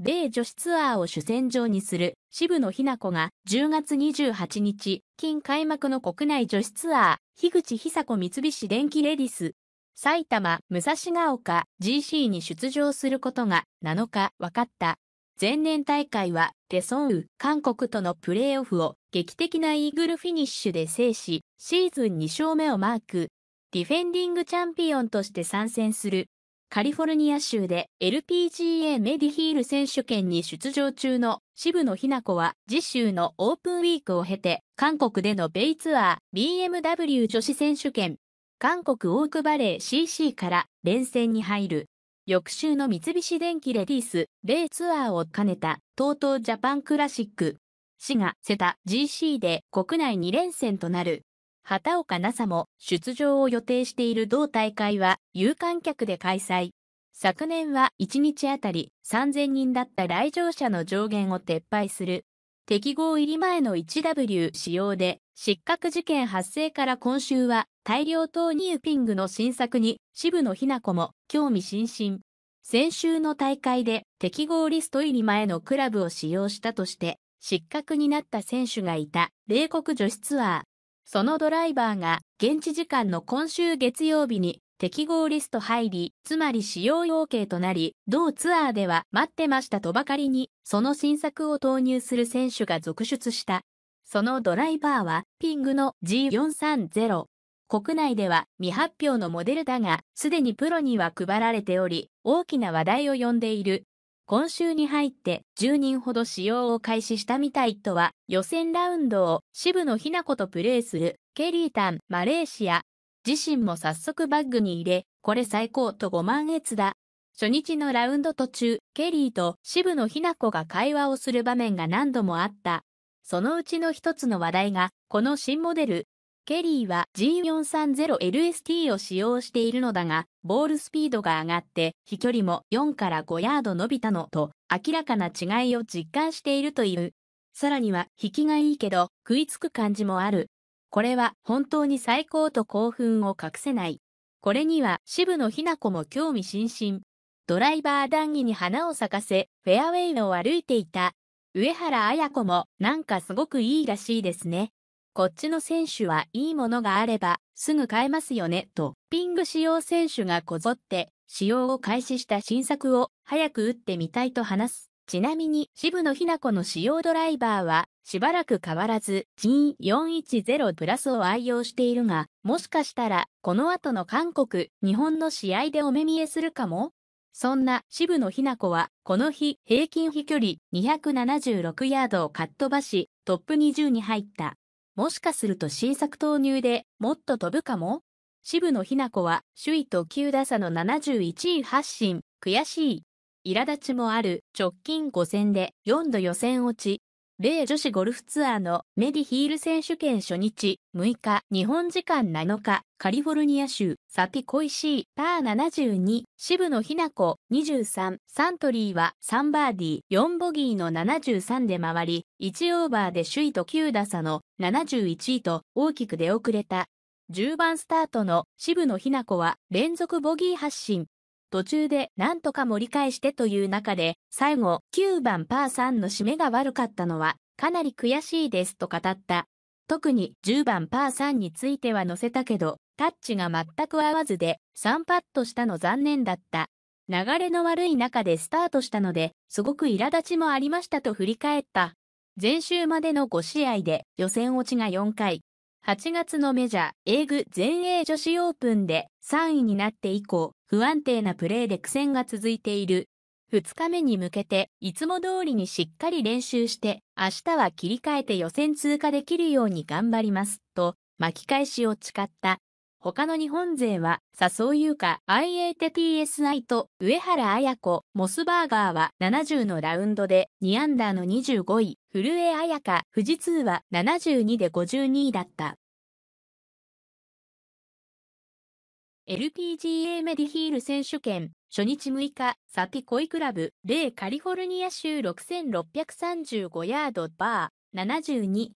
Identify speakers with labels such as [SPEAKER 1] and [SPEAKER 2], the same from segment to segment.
[SPEAKER 1] 米女子ツアーを主戦場にする渋野日向子が10月28日、金開幕の国内女子ツアー、樋口久子三菱電機レディス、埼玉、武蔵ヶ丘、GC に出場することが7日分かった。前年大会はテソンウ、韓国とのプレーオフを劇的なイーグルフィニッシュで制し、シーズン2勝目をマーク。ディフェンディングチャンピオンとして参戦するカリフォルニア州で LPGA メディヒール選手権に出場中の渋野日向子は次週のオープンウィークを経て韓国でのベイツアー BMW 女子選手権韓国オークバレー CC から連戦に入る翌週の三菱電機レディースベイツアーを兼ねた TOTO ジャパンクラシック滋賀瀬田 GC で国内2連戦となる畑岡奈紗も出場を予定している同大会は有観客で開催。昨年は1日あたり3000人だった来場者の上限を撤廃する。適合入り前の 1W 使用で失格事件発生から今週は大量投入ピングの新作に渋野日向子も興味津々。先週の大会で適合リスト入り前のクラブを使用したとして失格になった選手がいた米国女子ツアーそのドライバーが現地時間の今週月曜日に適合リスト入り、つまり使用要件となり、同ツアーでは待ってましたとばかりに、その新作を投入する選手が続出した。そのドライバーは、ピングの G430。国内では未発表のモデルだが、すでにプロには配られており、大きな話題を呼んでいる。今週に入って10人ほど使用を開始したみたいとは、予選ラウンドを渋野日向子とプレーするケリータン、マレーシア。自身も早速バッグに入れ、これ最高と5万悦だ。初日のラウンド途中、ケリーと渋野日向子が会話をする場面が何度もあった。そのうちの一つの話題が、この新モデル、ケリーは G430LST を使用しているのだが、ボールスピードが上がって飛距離も4から5ヤード伸びたのと明らかな違いを実感しているという。さらには引きがいいけど食いつく感じもある。これは本当に最高と興奮を隠せない。これには渋野日向子も興味津々。ドライバー談義に花を咲かせ、フェアウェイを歩いていた。上原綾子もなんかすごくいいらしいですね。こっちの選手はいいものがあればすぐ買えますよねと、ピング使用選手がこぞって使用を開始した新作を早く打ってみたいと話す。ちなみに渋野ひな子の使用ドライバーはしばらく変わらず G410 プラスを愛用しているが、もしかしたらこの後の韓国、日本の試合でお目見えするかもそんな渋野ひな子は、この日、平均飛距離276ヤードをかっ飛ばし、トップ20に入った。もしかすると新作投入でもっと飛ぶかも渋野日向子は首位と9打差の71位発進、悔しい。苛立ちもある直近5戦で4度予選落ち。米女子ゴルフツアーのメディヒール選手権初日6日日本時間7日カリフォルニア州、サピコイシー、パー72、渋野日向子、23、サントリーは3バーディー、4ボギーの73で回り、1オーバーで首位と9打差の71位と大きく出遅れた。10番スタートの渋野日向子は連続ボギー発進。途中で何とか盛り返してという中で、最後9番パー3の締めが悪かったのは、かなり悔しいですと語った。特に10番パー3については乗せたけど、タッチが全く合わずで3パットしたの残念だった。流れの悪い中でスタートしたので、すごく苛立ちもありましたと振り返った。前週までの5試合で予選落ちが4回。8月のメジャー、英語全英女子オープンで3位になって以降、不安定なプレーで苦戦が続いている。2日目に向けて、いつも通りにしっかり練習して、明日は切り替えて予選通過できるように頑張ります、と、巻き返しを誓った。他の日本勢は、笹生優香、IA t TSI と、上原綾子、モスバーガーは70のラウンドで、2アンダーの25位、古江彩香、富士通は72で52位だった。LPGA メディヒール選手権、初日6日、サピコイクラブ、例カリフォルニア州6635ヤードバー、72。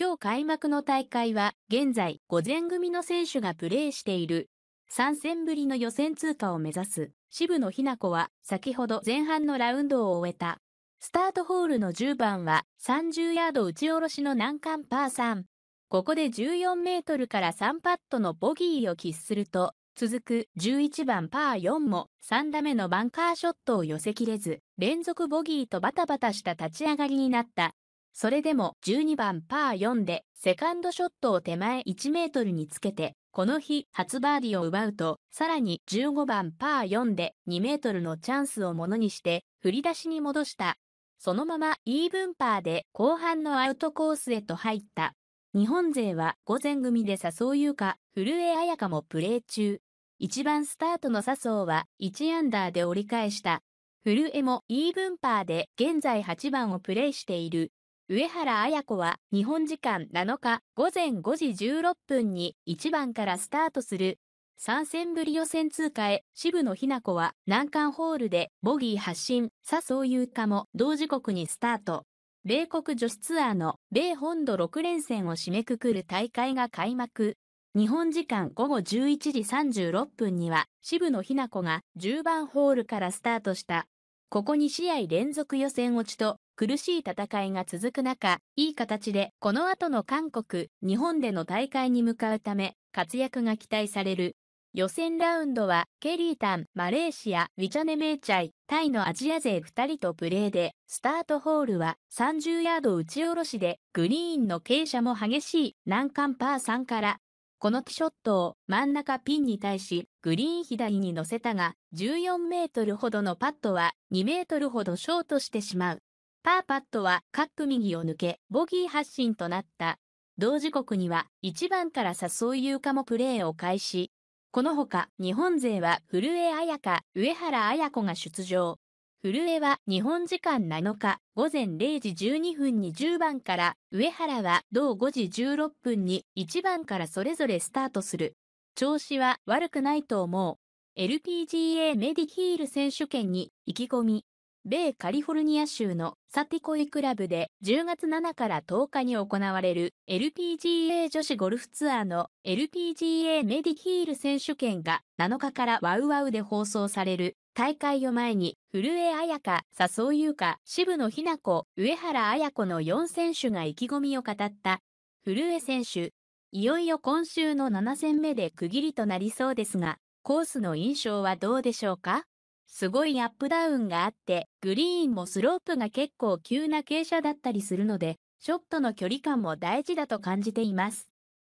[SPEAKER 1] 今日開幕の大会は、現在、午前組の選手がプレーしている。3戦ぶりの予選通過を目指す、渋野日向子は、先ほど前半のラウンドを終えた。スタートホールの10番は、30ヤード打ち下ろしの難関パー3。ここで14メートルから3パットのボギーを喫すると、続く11番パー4も3打目のバンカーショットを寄せきれず、連続ボギーとバタバタした立ち上がりになった。それでも12番パー4でセカンドショットを手前1メートルにつけて、この日初バーディを奪うと、さらに15番パー4で2メートルのチャンスをものにして振り出しに戻した。そのままイーブンパーで後半のアウトコースへと入った。日本勢は午前組で笹生優香、古江彩香もプレー中。1番スタートの笹生は1アンダーで折り返した。古江もイーブンパーで現在8番をプレイしている。上原綾子は日本時間7日午前5時16分に1番からスタートする。3戦ぶり予選通過へ渋野日向子は難関ホールでボギー発進、笹生優香も同時刻にスタート。米国女子ツアーの米本土6連戦を締めくくる大会が開幕。日本時間午後11時36分には渋野日向子が10番ホールからスタートした。ここ2試合連続予選落ちと苦しい戦いが続く中、いい形でこの後の韓国、日本での大会に向かうため活躍が期待される。予選ラウンドはケリータン、マレーシア、ウィチャネメーチャイ、タイのアジア勢2人とプレーで、スタートホールは30ヤード打ち下ろしで、グリーンの傾斜も激しい難関パー3からこのティショットを真ん中ピンに対しグリーン左に乗せたが14メートルほどのパットは2メートルほどショートしてしまう。パーパットはカップ右を抜けボギー発進となった。同時刻には1番から誘い優香もプレーを開始。このほか日本勢は古江彩佳、上原彩子が出場。古江は日本時間7日午前0時12分に10番から、上原は同5時16分に1番からそれぞれスタートする。調子は悪くないと思う。LPGA メディヒール選手権に意気込み、米カリフォルニア州のサティコイクラブで10月7から10日に行われる LPGA 女子ゴルフツアーの LPGA メディヒール選手権が7日からワウワウで放送される。大会を前に、古江彩佳、笹生優香、渋野日向子、上原彩子の4選手が意気込みを語った。古江選手、いよいよ今週の7戦目で区切りとなりそうですが、コースの印象はどうでしょうかすごいアップダウンがあって、グリーンもスロープが結構急な傾斜だったりするので、ショットの距離感も大事だと感じています。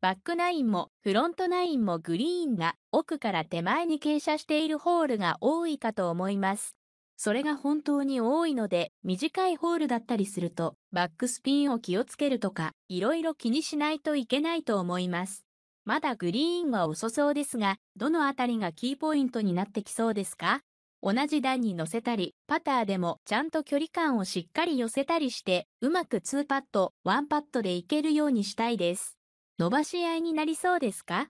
[SPEAKER 1] バックナインもフロントナインもグリーンが奥から手前に傾斜しているホールが多いかと思います。それが本当に多いので、短いホールだったりすると、バックスピンを気をつけるとか、いろいろ気にしないといけないと思います。まだグリーンは遅そうですが、どのあたりがキーポイントになってきそうですか同じ段に乗せたり、パターでもちゃんと距離感をしっかり寄せたりして、うまく2パット、1パットでいけるようにしたいです。伸ばし合いになりそうですか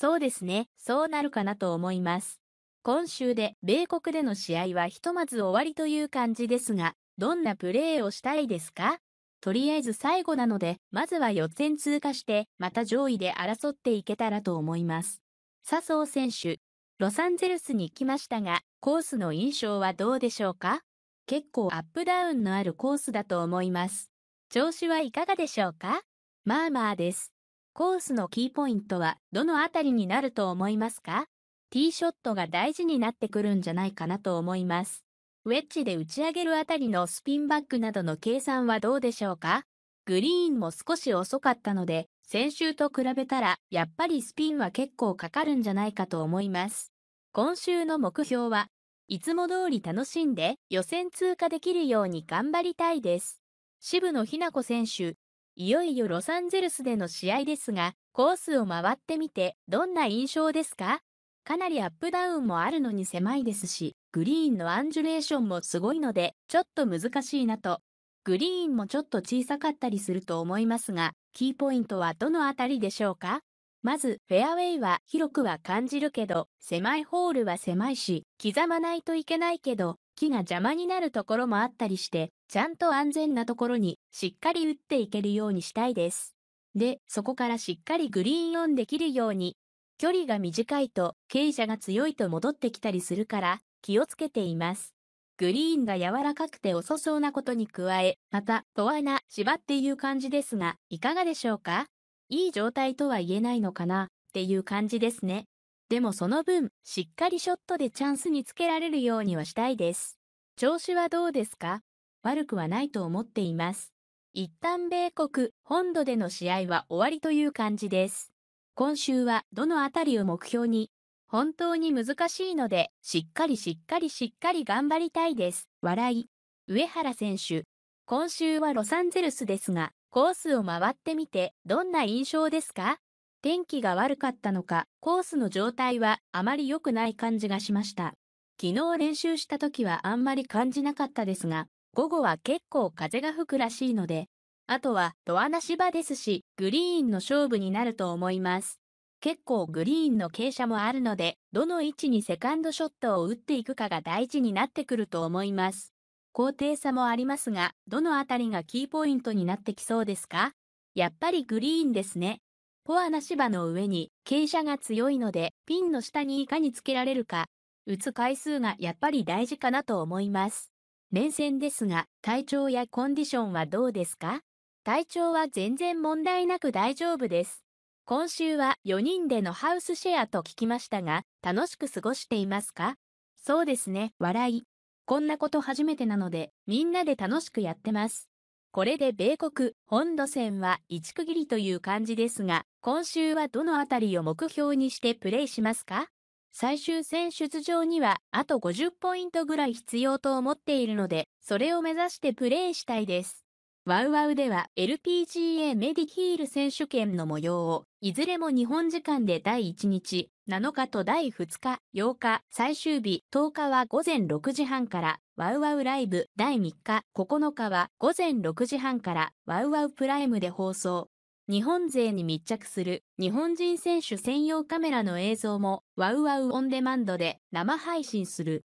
[SPEAKER 1] そうですね、そうなるかなと思います。今週で米国での試合はひとまず終わりという感じですが、どんなプレーをしたいですかとりあえず最後なので、まずは予選通過して、また上位で争っていけたらと思います。笹生選手、ロサンゼルスに来ましたが、コースの印象はどうでしょうか結構アップダウンのあるコースだと思います。調子はいかがでしょうかまあまあです。コースのキーポイントはどのあたりになると思いますかティーショットが大事になってくるんじゃないかなと思います。ウェッジで打ち上げるあたりのスピンバックなどの計算はどうでしょうかグリーンも少し遅かったので、先週と比べたらやっぱりスピンは結構かかるんじゃないかと思います。今週の目標はいつも通り楽しんで予選通過できるように頑張りたいです。渋野日向子選手、いよいよロサンゼルスでの試合ですが、コースを回ってみてどんな印象ですかかなりアップダウンもあるのに狭いですし、グリーンのアンジュレーションもすごいので、ちょっと難しいなと。グリーンもちょっと小さかったりすると思いますが、キーポイントはどのあたりでしょうかまず、フェアウェイは広くは感じるけど、狭いホールは狭いし、刻まないといけないけど、木が邪魔になるところもあったりして、ちゃんと安全なところにしっかり打っていけるようにしたいです。で、そこからしっかりグリーンオンできるように、距離が短いと傾斜が強いと戻ってきたりするから気をつけています。グリーンが柔らかくて遅そうなことに加え、また、戸穴、芝っていう感じですが、いかがでしょうかいい状態とは言えないのかなっていう感じですね。でもその分、しっかりショットでチャンスにつけられるようにはしたいです。調子はどうですか悪くはないと思っています。一旦米国、本土での試合は終わりという感じです。今週はどのあたりを目標に、本当に難しいので、しっかりしっかりしっかり頑張りたいです。笑い。上原選手。今週はロサンゼルスですが、コースを回ってみて、どんな印象ですか天気が悪かったのか、コースの状態はあまり良くない感じがしました。昨日練習した時はあんまり感じなかったですが、午後は結構風が吹くらしいので、あとはドアなし場ですし、グリーンの勝負になると思います。結構グリーンの傾斜もあるので、どの位置にセカンドショットを打っていくかが大事になってくると思います。高低差もありますが、どのあたりがキーポイントになってきそうですかやっぱりグリーンですね。ポアな芝の上に傾斜が強いので、ピンの下にいかにつけられるか、打つ回数がやっぱり大事かなと思います。連戦ですが、体調やコンディションはどうですか体調は全然問題なく大丈夫です。今週は4人でのハウスシェアと聞きましたが、楽しく過ごしていますかそうですね、笑い。こんなこと初めてなので、みんなで楽しくやってます。これで米国、本土戦は一区切りという感じですが、今週はどのあたりを目標にしてプレイしますか最終戦出場にはあと50ポイントぐらい必要と思っているので、それを目指してプレーしたいです。ワウワウでは LPGA メディヒール選手権の模様を、いずれも日本時間で第1日、7日と第2日、8日、最終日、10日は午前6時半から、ワウワウライブ第3日、9日は午前6時半から、ワウワウプライムで放送。日本勢に密着する日本人選手専用カメラの映像もワウワウオンデマンドで生配信する。